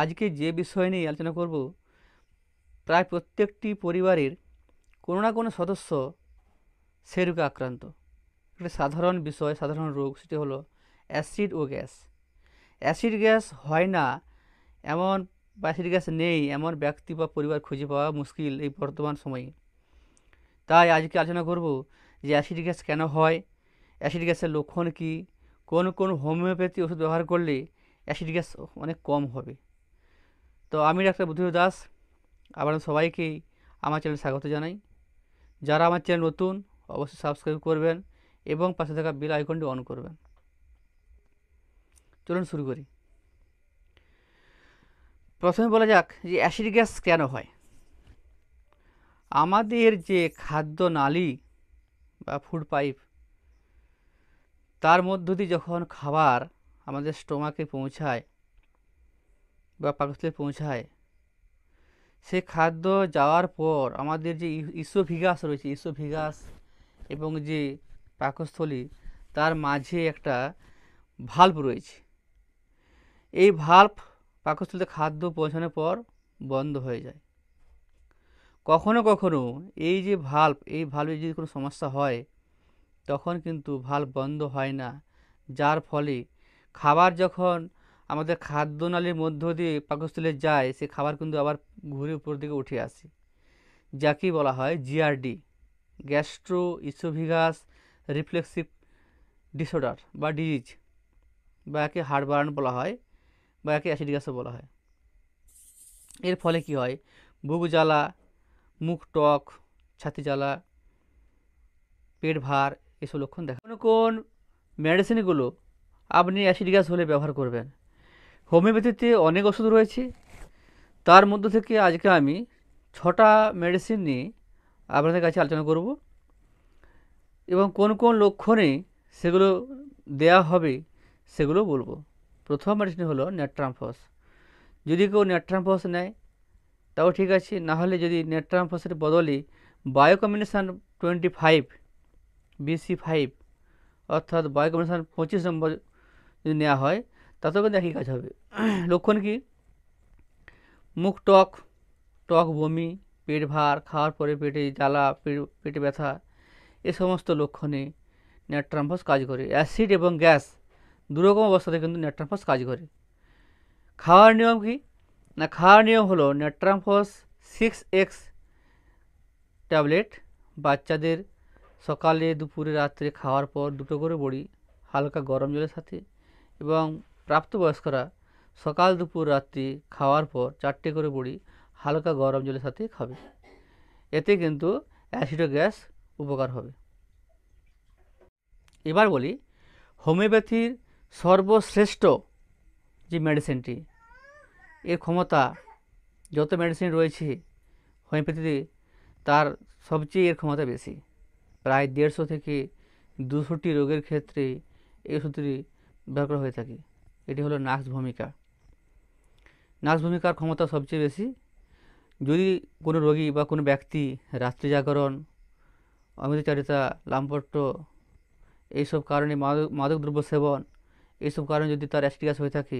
আজকে যে বিষয় নিয়ে আলোচনা করব প্রায় প্রত্যেকটি পরিবারের কোনো না কোনো সদস্য সে রোগে আক্রান্ত একটা সাধারণ বিষয় সাধারণ রোগ সেটি হলো অ্যাসিড ও গ্যাস অ্যাসিড গ্যাস হয় না এমন বা অ্যাসিড গ্যাস নেই এমন ব্যক্তি বা পরিবার খুঁজে পাওয়া মুশকিল এই বর্তমান সময়ে তাই আজকে আলোচনা করব যে অ্যাসিড গ্যাস কেন হয় অ্যাসিড গ্যাসের লক্ষণ কী কোন কোন হোমিওপ্যাথি ওষুধ ব্যবহার করলে অ্যাসিড গ্যাস অনেক কম হবে তো আমি ডাক্তার বুদ্ধ দাস আবার সবাইকেই আমার চ্যানেল স্বাগত জানাই যারা আমার চ্যানেল নতুন অবশ্যই সাবস্ক্রাইব করবেন এবং পাশে থাকা বিল আইকনটি অন করবেন চলুন শুরু করি প্রথমে বলা যাক যে অ্যাসিড গ্যাস কেন হয় আমাদের যে খাদ্য নালী বা ফুড পাইপ তার মধ্য দিয়ে যখন খাবার আমাদের স্টোমাকে পৌঁছায় বা পাকস্থলে পৌঁছায় সে খাদ্য যাওয়ার পর আমাদের যে ইসোভিগাস রয়েছে ইসোভিগাস এবং যে পাকস্থলী তার মাঝে একটা ভাল্ব রয়েছে এই ভাল্ব পাকস্থলীতে খাদ্য পৌঁছানোর পর বন্ধ হয়ে যায় কখনো কখনো এই যে ভাল্ব এই ভাল্বে যদি কোনো সমস্যা হয় তখন কিন্তু ভাল্ব বন্ধ হয় না যার ফলে খাবার যখন আমাদের খাদ্যনালীর মধ্য দিয়ে পাকস্থলে যায় সে খাবার কিন্তু আবার ঘুরে উপর দিকে উঠে আসে যাকেই বলা হয় GERD gastro oesophagus reflexive disorder বা ডিজিজ বা একে হাড় বার্ন বলা হয় বা একে অ্যাসিডিকাসও বলা হয় এর ফলে কি হয় বুক জ্বালা মুখ টক ছাতি জ্বালা পেট ভার এসব লক্ষণ দেখা কোন কোন মেডিসিনগুলো আপনি অ্যাসিড গ্যাস হলে ব্যবহার করবেন হোমিওপ্যাথিতে অনেক ওষুধ রয়েছে তার মধ্য থেকে আজকে আমি ছটা মেডিসিন নিয়ে আপনাদের কাছে আলোচনা করব এবং কোন কোন লক্ষণে সেগুলো দেয়া হবে সেগুলো বলবো প্রথম মেডিসিন হলো নেট্রামফস যদি কেউ নেট্রামফস নেয় তাও ঠিক আছে না হলে যদি নেট্রামফসের বদলে bio combination twenty five BC five অর্থাৎ বায়ো কম্বিনেশান পঁচিশ নম্বর যদি নেওয়া হয় তাতেও কিন্তু একই কাজ হবে লক্ষণ কি মুখ টক টক বমি পেট ভার খাওয়ার পরে পেটে জ্বালা পেটে ব্যথা এ সমস্ত লক্ষণে নেট্রাম্পাস কাজ করে অ্যাসিড এবং গ্যাস দুরকম অবস্থাতে কিন্তু নেট্রাম্পাস কাজ করে খাওয়ার নিয়ম কি না খাওয়ার নিয়ম হলো নেট্রাম্পাস সিক্স এক্স ট্যাবলেট বাচ্চাদের সকালে দুপুরে রাত্রে খাওয়ার পর দুটো করে বড়ি হালকা গরম জলের সাথে এবং প্রাপ্তবয়স্করা সকাল দুপুর রাত্রি খাওয়ার পর চারটে করে বড়ি হালকা গরম জলের সাথে খাবে এতে কিন্তু অ্যাসিডো গ্যাস উপকার হবে এবার বলি হোমিওপ্যাথির সর্বশ্রেষ্ঠ যে মেডিসিনটি এর ক্ষমতা যত মেডিসিন রয়েছে হোমিওপ্যাথিতে তার সবচেয়ে এর ক্ষমতা বেশি প্রায় দেড়শো থেকে দুশোটি রোগের ক্ষেত্রে এই ওষুধটি ব্যবহার হয়ে থাকে এটি হলো নাচ ভূমিকা নাচ ভূমিকার ক্ষমতা সবচেয়ে বেশি যদি কোনো রোগী বা কোনো ব্যক্তি রাত্রি জাগরণ অমৃতচারিতা লাম্পট্য এইসব কারণে মাদক মাদক দ্রব্য সেবন এইসব কারণে যদি তার অ্যাস্টিকাস হয়ে থাকে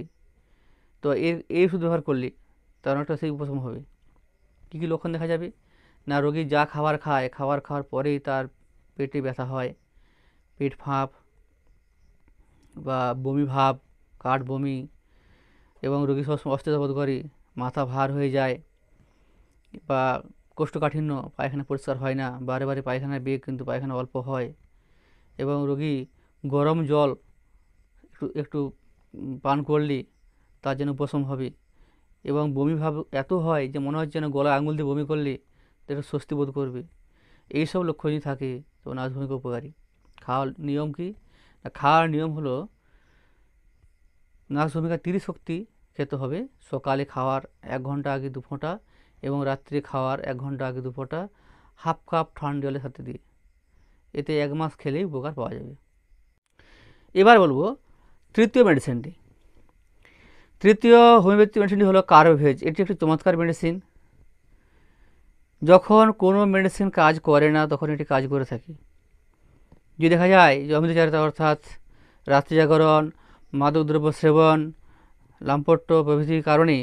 তো এর এই ওষুধ ব্যবহার করলে তার অনেকটা সেই উপশম হবে কী কী লক্ষণ দেখা যাবে না রোগী যা খাবার খায় খাবার খাওয়ার পরেই তার পেটে ব্যথা হয় পেট ফাঁপ বা বমি ভাব কাঠ বমি এবং রোগী সবসময় বোধ করে মাথা ভার হয়ে যায় বা কোষ্ঠকাঠিন্য পায়খানা পরিষ্কার হয় না বারে বারে পায়খানার বেগ কিন্তু পায়খানা অল্প হয় এবং রোগী গরম জল একটু একটু পান করলে তার যেন উপশম হবে এবং বমি ভাব এত হয় যে মনে হচ্ছে যেন গলা আঙুল দিয়ে বমি করলে একটু স্বস্তি বোধ করবে এইসব লক্ষ্য যদি থাকে তখন নাচভূমিকা উপকারী খাওয়ার নিয়ম কি খাওয়ার নিয়ম হলো নাক্স ভূমিকা তিরিশ শক্তি খেতে হবে সকালে খাওয়ার এক ঘন্টা আগে দু ফোঁটা এবং রাত্রে খাওয়ার এক ঘন্টা আগে দু ফোঁটা হাফ কাপ ঠান্ডা জলের সাথে দিয়ে এতে এক মাস খেলেই উপকার পাওয়া যাবে এবার বলবো তৃতীয় মেডিসিনটি তৃতীয় হোমিওপ্যাথি মেডিসিনটি হলো কার্ভেজ এটি একটি চমৎকার মেডিসিন যখন কোনো মেডিসিন কাজ করে না তখন এটি কাজ করে থাকি যদি দেখা যায় জমিতে চারিতা অর্থাৎ রাত্রি জাগরণ মাদকদ্রব্য সেবন লাম্পট্য প্রভৃতির কারণে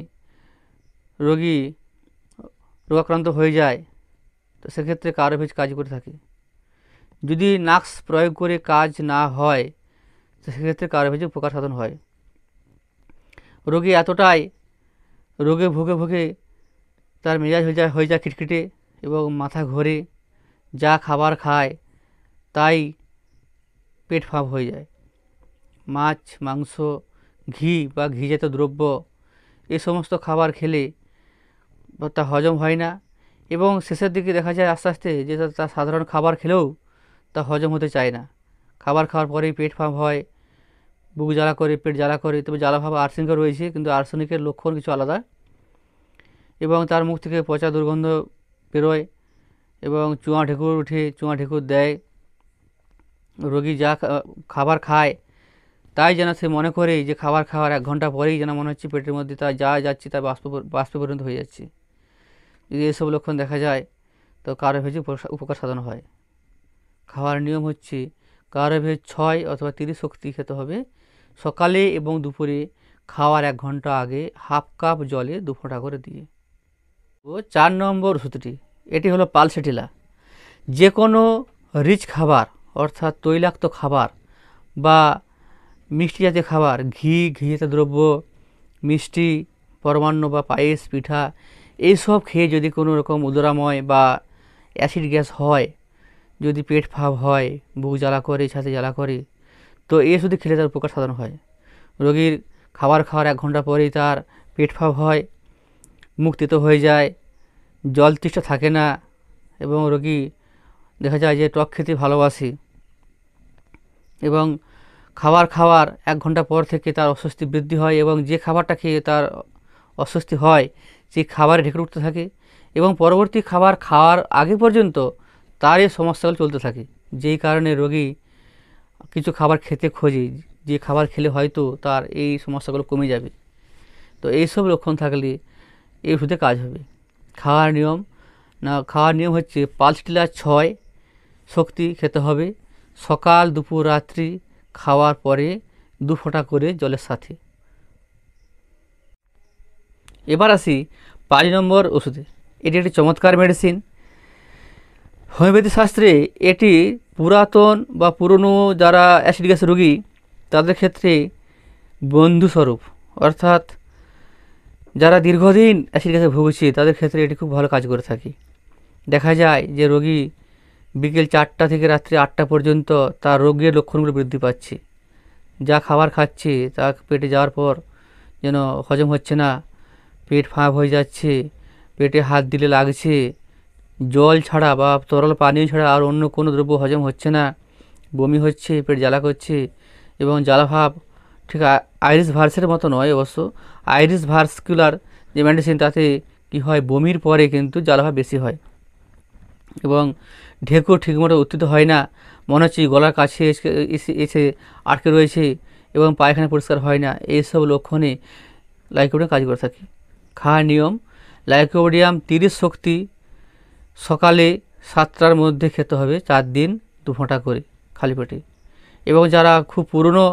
রোগী রোগাক্রান্ত হয়ে যায় তো সেক্ষেত্রে কারোভেজ কাজ করে থাকে যদি নাক্স প্রয়োগ করে কাজ না হয় তো সেক্ষেত্রে কারোভেজে উপকার সাধন হয় রোগী এতটাই রোগে ভুগে ভুগে তার মেজাজ হয়ে যায় হয়ে যায় খিটখিটে এবং মাথা ঘোরে যা খাবার খায় তাই পেট ফাঁপ হয়ে যায় মাছ মাংস ঘি বা ঘিজাত দ্রব্য এ সমস্ত খাবার খেলে তা হজম হয় না এবং শেষের দিকে দেখা যায় আস্তে আস্তে যে তা সাধারণ খাবার খেলেও তা হজম হতে চায় না খাবার খাওয়ার পরেই পেট ফাঁপ হয় বুক জ্বালা করে পেট জ্বালা করে তবে জ্বালাভাব আর্সেনিকও রয়েছে কিন্তু আর্সেনিকের লক্ষণ কিছু আলাদা এবং তার মুখ থেকে পচা দুর্গন্ধ বেরোয় এবং চুয়া ঢেকুর উঠে চুয়া ঢেকুর দেয় রোগী যা খাবার খায় তাই যেন সে মনে করে যে খাবার খাওয়ার এক ঘন্টা পরেই যেন মনে হচ্ছে পেটের মধ্যে তা যা যাচ্ছে তা বাষ্প বাষ্প পর্যন্ত হয়ে যাচ্ছে যদি এসব লক্ষণ দেখা যায় তো কারোভেজে উপকার সাধন হয় খাওয়ার নিয়ম হচ্ছে কারোভেজ ছয় অথবা তিরিশ শক্তি খেতে হবে সকালে এবং দুপুরে খাওয়ার এক ঘন্টা আগে হাফ কাপ জলে দু ফোঁটা করে দিয়ে ও চার নম্বর ওষুধটি এটি হলো পালসেটিলা যে কোনো রিচ খাবার অর্থাৎ তৈলাক্ত খাবার বা মিষ্টি জাতীয় খাবার ঘি ঘি জাতীয় দ্রব্য মিষ্টি পরমান্ন বা পায়েস পিঠা এইসব খেয়ে যদি কোনো রকম উদরাময় বা অ্যাসিড গ্যাস হয় যদি পেট ফাপ হয় বুক জ্বালা করে সাথে জ্বালা করে তো এই শুধু খেলে তার উপকার সাধন হয় রোগীর খাবার খাওয়ার এক ঘন্টা পরেই তার পেট ফাপ হয় মুখ তিত হয়ে যায় জল তৃষ্ঠা থাকে না এবং রোগী দেখা যায় যে টক খেতে ভালোবাসে এবং খাবার খাওয়ার এক ঘন্টা পর থেকে তার অস্বস্তি বৃদ্ধি হয় এবং যে খাবারটা খেয়ে তার অস্বস্তি হয় সেই খাবারে ঢেকে উঠতে থাকে এবং পরবর্তী খাবার খাওয়ার আগে পর্যন্ত তার এই সমস্যাগুলো চলতে থাকে যেই কারণে রোগী কিছু খাবার খেতে খোঁজে যে খাবার খেলে হয়তো তার এই সমস্যাগুলো কমে যাবে তো এইসব লক্ষণ থাকলে এই ওষুধে কাজ হবে খাওয়ার নিয়ম না খাওয়ার নিয়ম হচ্ছে পাঁচ টিলা ছয় শক্তি খেতে হবে সকাল দুপুর রাত্রি খাওয়ার পরে দু ফোঁটা করে জলের সাথে এবার আসি পাঁচ নম্বর ওষুধে এটি একটি চমৎকার মেডিসিন হোমিওপ্যাথি শাস্ত্রে এটি পুরাতন বা পুরনো যারা অ্যাসিড গ্যাস রোগী তাদের ক্ষেত্রে বন্ধুস্বরূপ অর্থাৎ যারা দীর্ঘদিন অ্যাসিড গ্যাসে ভুগছে তাদের ক্ষেত্রে এটি খুব ভালো কাজ করে থাকে দেখা যায় যে রোগী বিকেল চারটা থেকে রাত্রি আটটা পর্যন্ত তার রোগের লক্ষণগুলো বৃদ্ধি পাচ্ছে যা খাবার খাচ্ছি তা পেটে যাওয়ার পর যেন হজম হচ্ছে না পেট ফাঁপ হয়ে যাচ্ছে পেটে হাত দিলে লাগছে জল ছাড়া বা তরল পানীয় ছাড়া আর অন্য কোনো দ্রব্য হজম হচ্ছে না বমি হচ্ছে পেট জ্বালা করছে এবং জ্বালাভাব ঠিক আইরিস ভার্সের মতো নয় অবশ্য আইরিস ভার্সকুলার যে মেডিসিন তাতে কি হয় বমির পরে কিন্তু জ্বালাভাব বেশি হয় এবং ঢেকুর ঠিকমতো উত্থিত হয় না মনে হচ্ছে গলার কাছে এসে এসে আটকে রয়েছে এবং পায়খানা পরিষ্কার হয় না এইসব লক্ষণে লাইকোডিয়াম কাজ করে থাকে খাওয়ার নিয়ম লাইকোডিয়াম তিরিশ শক্তি সকালে সাতটার মধ্যে খেতে হবে চার দিন দু ফোঁটা করে খালি পেটে এবং যারা খুব পুরনো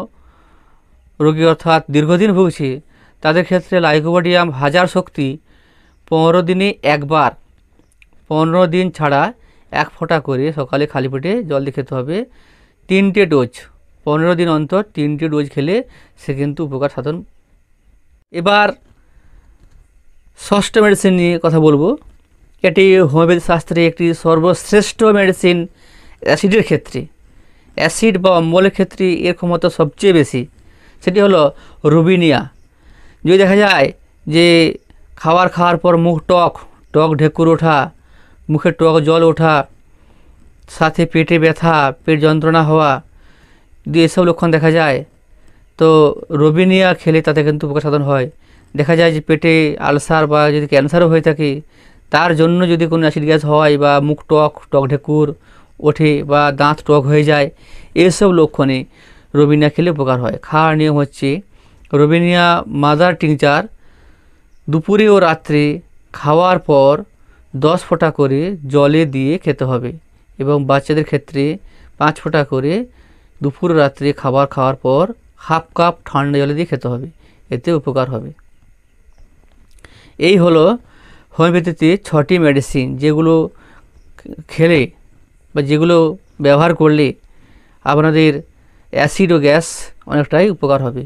রোগী অর্থাৎ দীর্ঘদিন ভুগছে তাদের ক্ষেত্রে লাইকোবডিয়াম হাজার শক্তি পনেরো দিনে একবার পনেরো দিন ছাড়া এক ফোঁটা করে সকালে খালি পেটে জল দিয়ে খেতে হবে তিনটে ডোজ পনেরো দিন অন্তর তিনটে ডোজ খেলে সে কিন্তু উপকার সাধন এবার ষষ্ঠ মেডিসিন নিয়ে কথা বলবো এটি হোমিওপ্যাথি শাস্ত্রে একটি সর্বশ্রেষ্ঠ মেডিসিন অ্যাসিডের ক্ষেত্রে অ্যাসিড বা অম্বলের ক্ষেত্রে এর ক্ষমতা সবচেয়ে বেশি সেটি হলো রুবিনিয়া যদি দেখা যায় যে খাবার খাওয়ার পর মুখ টক টক ঢেকুর ওঠা মুখে টক জল ওঠা সাথে পেটে ব্যথা পেট যন্ত্রণা হওয়া দিয়ে এসব লক্ষণ দেখা যায় তো রবিনিয়া খেলে তাতে কিন্তু উপকার সাধন হয় দেখা যায় যে পেটে আলসার বা যদি ক্যান্সারও হয়ে থাকে তার জন্য যদি কোনো অ্যাসিড গ্যাস হয় বা মুখ টক টক ঢেকুর ওঠে বা দাঁত টক হয়ে যায় এসব লক্ষণে রবিনিয়া খেলে উপকার হয় খাওয়ার নিয়ম হচ্ছে রবিনিয়া মাদার টিংচার দুপুরে ও রাত্রে খাওয়ার পর দশ ফোঁটা করে জলে দিয়ে খেতে হবে এবং বাচ্চাদের ক্ষেত্রে পাঁচ ফোঁটা করে দুপুর রাত্রে খাবার খাওয়ার পর হাফ কাপ ঠান্ডা জলে দিয়ে খেতে হবে এতে উপকার হবে এই হলো হোমিওপ্যাথিতে ছটি মেডিসিন যেগুলো খেলে বা যেগুলো ব্যবহার করলে আপনাদের অ্যাসিড ও গ্যাস অনেকটাই উপকার হবে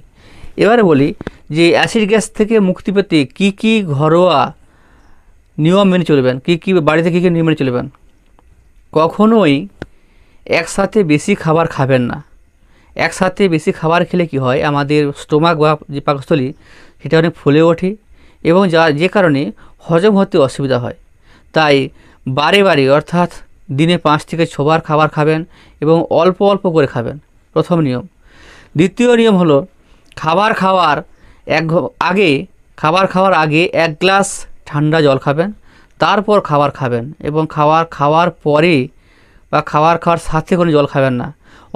এবারে বলি যে অ্যাসিড গ্যাস থেকে মুক্তি পেতে কী কী ঘরোয়া নিয়ম মেনে চলবেন কী কী বাড়িতে কী কী নিয়ম মেনে চলবেন কখনোই একসাথে বেশি খাবার খাবেন না একসাথে বেশি খাবার খেলে কি হয় আমাদের স্টোমাক বা যে পাকস্থলী সেটা অনেক ফুলে ওঠে এবং যা যে কারণে হজম হতে অসুবিধা হয় তাই বারে বারে অর্থাৎ দিনে পাঁচ থেকে ছবার খাবার খাবেন এবং অল্প অল্প করে খাবেন প্রথম নিয়ম দ্বিতীয় নিয়ম হলো খাবার খাওয়ার এক আগে খাবার খাওয়ার আগে এক গ্লাস ঠান্ডা জল খাবেন তারপর খাবার খাবেন এবং খাবার খাওয়ার পরে বা খাবার খাওয়ার সাথে কোনো জল খাবেন না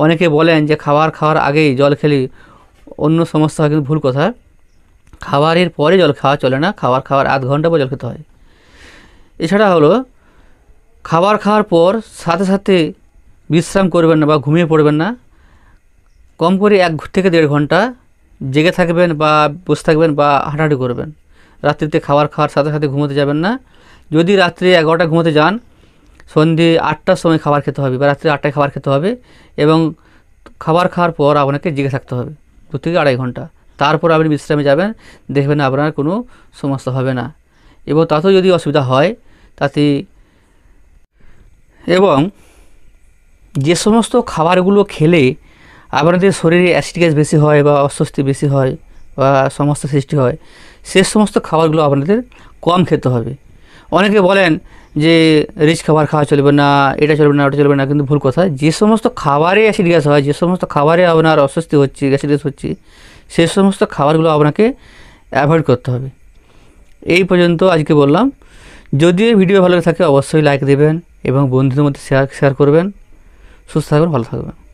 অনেকে বলেন যে খাবার খাওয়ার আগেই জল খেলে অন্য সমস্যা হয় কিন্তু ভুল কথা খাবারের পরে জল খাওয়া চলে না খাবার খাওয়ার আধ ঘন্টা পর জল খেতে হয় এছাড়া হলো খাবার খাওয়ার পর সাথে সাথে বিশ্রাম করবেন না বা ঘুমিয়ে পড়বেন না কম করে এক থেকে দেড় ঘন্টা জেগে থাকবেন বা বসে থাকবেন বা হাঁটাহাঁটি করবেন রাত্রিতে খাবার খাওয়ার সাথে সাথে ঘুমোতে যাবেন না যদি রাত্রি এগারোটা ঘুমোতে যান সন্ধে আটটার সময় খাবার খেতে হবে বা রাত্রি আটটায় খাবার খেতে হবে এবং খাবার খাওয়ার পর আপনাকে জিগে থাকতে হবে দু থেকে আড়াই ঘন্টা তারপর আপনি বিশ্রামে যাবেন দেখবেন আপনার কোনো সমস্যা হবে না এবং তাতেও যদি অসুবিধা হয় তাতে এবং যে সমস্ত খাবারগুলো খেলে আপনাদের শরীরে অ্যাসিড গ্যাস বেশি হয় বা অস্বস্তি বেশি হয় বা সমস্যা সৃষ্টি হয় সে সমস্ত খাবারগুলো আপনাদের কম খেতে হবে অনেকে বলেন যে রিচ খাবার খাওয়া চলবে না এটা চলবে না ওটা চলবে না কিন্তু ভুল কথা যে সমস্ত খাবারে অ্যাসিড গ্যাস হয় যে সমস্ত খাবারে আপনার অস্বস্তি হচ্ছে অ্যাসিড গ্যাস হচ্ছে সে সমস্ত খাবারগুলো আপনাকে অ্যাভয়েড করতে হবে এই পর্যন্ত আজকে বললাম যদি ভিডিও ভালো থাকে অবশ্যই লাইক দেবেন এবং বন্ধুদের মধ্যে শেয়ার শেয়ার করবেন সুস্থ থাকবেন ভালো থাকবেন